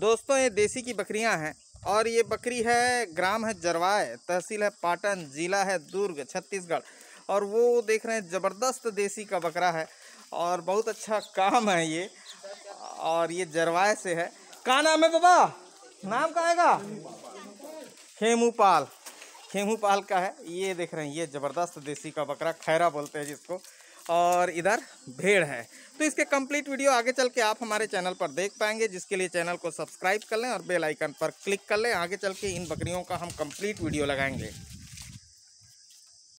दोस्तों ये देसी की बकरियां हैं और ये बकरी है ग्राम है जरवाय तहसील है पाटन ज़िला है दुर्ग छत्तीसगढ़ और वो देख रहे हैं ज़बरदस्त देसी का बकरा है और बहुत अच्छा काम है ये और ये जरवाय से है कहाँ नाम है बाबा नाम का आएगा खेमूपाल खेमूपाल का है ये देख रहे हैं ये ज़बरदस्त देसी का बकरा खैरा बोलते हैं जिसको और इधर भेड़ है तो इसके कंप्लीट वीडियो आगे चल के आप हमारे चैनल पर देख पाएंगे जिसके लिए चैनल को सब्सक्राइब कर लें और बेल आइकन पर क्लिक कर लें आगे चल के इन बकरियों का हम कंप्लीट वीडियो लगाएंगे